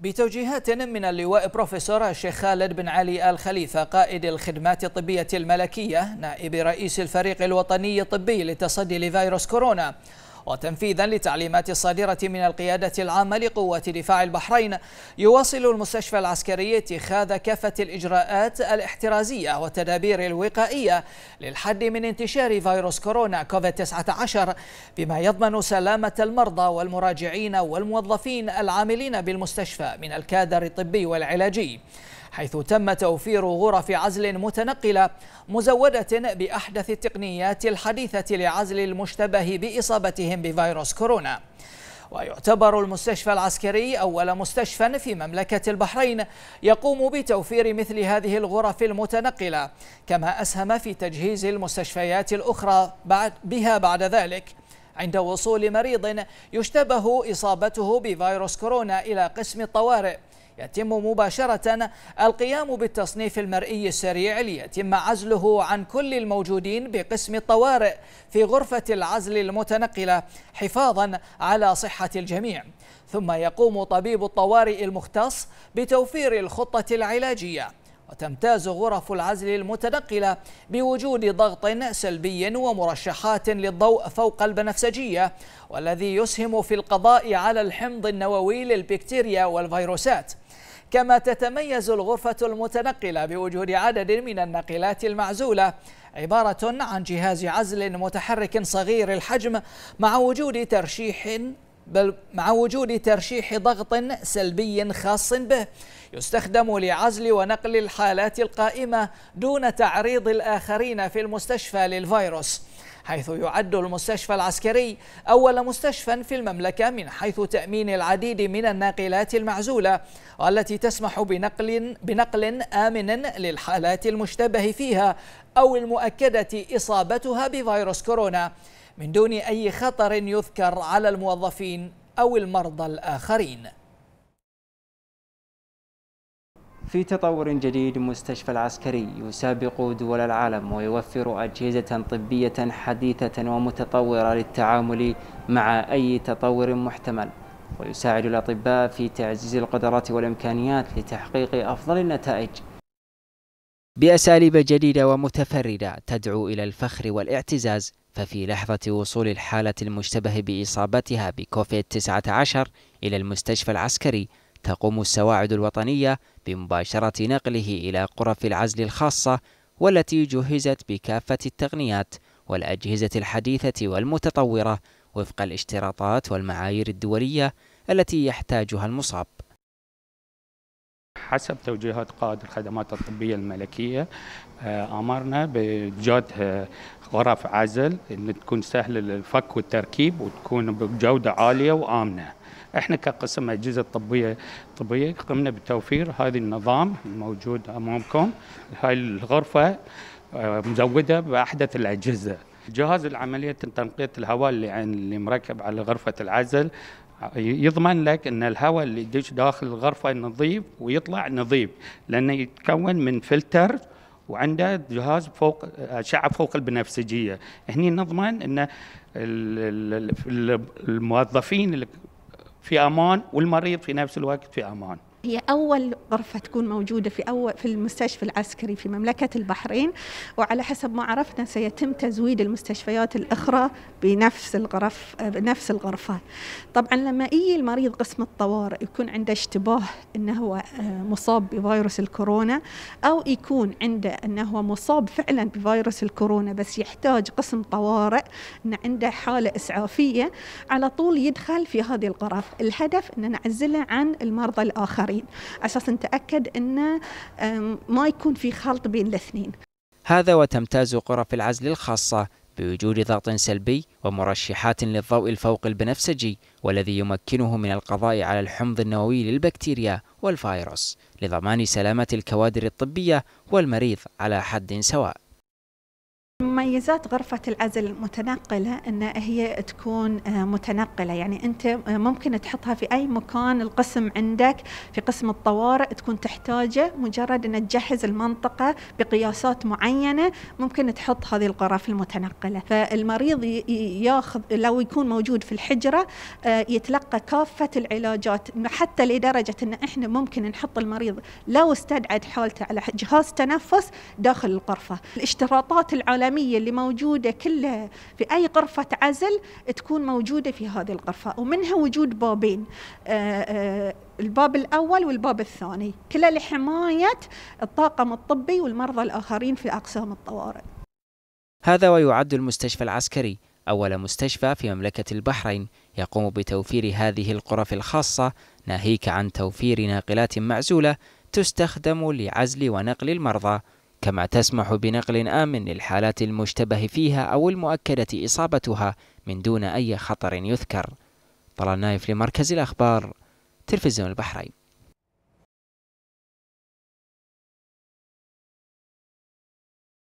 بتوجيهات من اللواء بروفيسور الشيخ خالد بن علي آل خليفة قائد الخدمات الطبية الملكية نائب رئيس الفريق الوطني الطبي للتصدي لفيروس كورونا وتنفيذا لتعليمات الصادرة من القيادة العامة لقوات دفاع البحرين يواصل المستشفى العسكري اتخاذ كافة الإجراءات الاحترازية والتدابير الوقائية للحد من انتشار فيروس كورونا كوفيد 19 بما يضمن سلامة المرضى والمراجعين والموظفين العاملين بالمستشفى من الكادر الطبي والعلاجي حيث تم توفير غرف عزل متنقلة مزودة بأحدث التقنيات الحديثة لعزل المشتبه بإصابتهم بفيروس كورونا ويعتبر المستشفى العسكري أول مستشفى في مملكة البحرين يقوم بتوفير مثل هذه الغرف المتنقلة كما أسهم في تجهيز المستشفيات الأخرى بها بعد ذلك عند وصول مريض يشتبه إصابته بفيروس كورونا إلى قسم الطوارئ يتم مباشرة القيام بالتصنيف المرئي السريع ليتم عزله عن كل الموجودين بقسم الطوارئ في غرفة العزل المتنقلة حفاظا على صحة الجميع ثم يقوم طبيب الطوارئ المختص بتوفير الخطة العلاجية وتمتاز غرف العزل المتنقلة بوجود ضغط سلبي ومرشحات للضوء فوق البنفسجية والذي يسهم في القضاء على الحمض النووي للبكتيريا والفيروسات كما تتميز الغرفة المتنقلة بوجود عدد من النقلات المعزولة عبارة عن جهاز عزل متحرك صغير الحجم مع وجود ترشيح بل مع وجود ترشيح ضغط سلبي خاص به يستخدم لعزل ونقل الحالات القائمة دون تعريض الآخرين في المستشفى للفيروس حيث يعد المستشفى العسكري أول مستشفى في المملكة من حيث تأمين العديد من الناقلات المعزولة والتي تسمح بنقل, بنقل آمن للحالات المشتبه فيها أو المؤكدة إصابتها بفيروس كورونا من دون أي خطر يذكر على الموظفين أو المرضى الآخرين في تطور جديد مستشفى العسكري يسابق دول العالم ويوفر أجهزة طبية حديثة ومتطورة للتعامل مع أي تطور محتمل ويساعد الأطباء في تعزيز القدرات والإمكانيات لتحقيق أفضل النتائج بأساليب جديدة ومتفردة تدعو إلى الفخر والاعتزاز ففي لحظة وصول الحالة المشتبه بإصابتها بكوفيد 19 إلى المستشفى العسكري تقوم السواعد الوطنية بمباشرة نقله إلى غرف العزل الخاصة والتي جهزت بكافة التقنيات والأجهزة الحديثة والمتطورة وفق الاشتراطات والمعايير الدولية التي يحتاجها المصاب حسب توجيهات قائد الخدمات الطبية الملكية آه، أمرنا بإيجاد آه، غرف عزل أن تكون سهلة للفك والتركيب وتكون بجودة عالية وآمنة احنا كقسم أجهزة طبية طبية قمنا بتوفير هذا النظام الموجود أمامكم هاي الغرفة آه، مزودة بأحدث الأجهزة جهاز العملية تنقية الهواء اللي, اللي مركب على غرفة العزل يضمن لك ان الهواء اللي يدش داخل الغرفه نظيف ويطلع نظيف لانه يتكون من فلتر وعنده جهاز فوق اشعه فوق البنفسجيه هني نضمن ان الموظفين في امان والمريض في نفس الوقت في امان هي أول غرفة تكون موجودة في أول في المستشفى العسكري في مملكة البحرين وعلى حسب ما عرفنا سيتم تزويد المستشفيات الأخرى بنفس الغرف بنفس الغرفه طبعا لما يجي المريض قسم الطوارئ يكون عنده اشتباه أنه هو آه، مصاب بفيروس الكورونا أو يكون عنده أنه هو مصاب فعلا بفيروس الكورونا بس يحتاج قسم طوارئ أن عنده حالة إسعافية على طول يدخل في هذه الغرف الهدف أن نعزله عن المرضى الآخرين الطحين أساس نتأكد أنه ما يكون في خلط بين الاثنين هذا وتمتاز غرف العزل الخاصة بوجود ضغط سلبي ومرشحات للضوء الفوق البنفسجي والذي يمكنه من القضاء على الحمض النووي للبكتيريا والفيروس لضمان سلامة الكوادر الطبية والمريض على حد سواء مميزات غرفة العزل المتنقلة أن هي تكون آه، متنقلة يعني أنت آه، ممكن تحطها في أي مكان القسم عندك في قسم الطوارئ تكون تحتاجه مجرد أن تجهز المنطقة بقياسات معينة ممكن تحط هذه الغرف المتنقلة فالمريض ياخذ لو يكون موجود في الحجرة آه، يتلقى كافة العلاجات حتى لدرجة أن إحنا ممكن نحط المريض لو استدعت حالته على جهاز تنفس داخل الغرفة الاشتراطات العالمية الروحية اللي موجودة كلها في أي غرفة عزل تكون موجودة في هذه الغرفة ومنها وجود بابين آه، آه، الباب الأول والباب الثاني كلها لحماية الطاقم الطبي والمرضى الآخرين في أقسام الطوارئ هذا ويعد المستشفى العسكري أول مستشفى في مملكة البحرين يقوم بتوفير هذه الغرف الخاصة ناهيك عن توفير ناقلات معزولة تستخدم لعزل ونقل المرضى كما تسمح بنقل آمن للحالات المشتبه فيها أو المؤكدة إصابتها من دون أي خطر يذكر طلال نايف لمركز الأخبار تلفزيون البحرين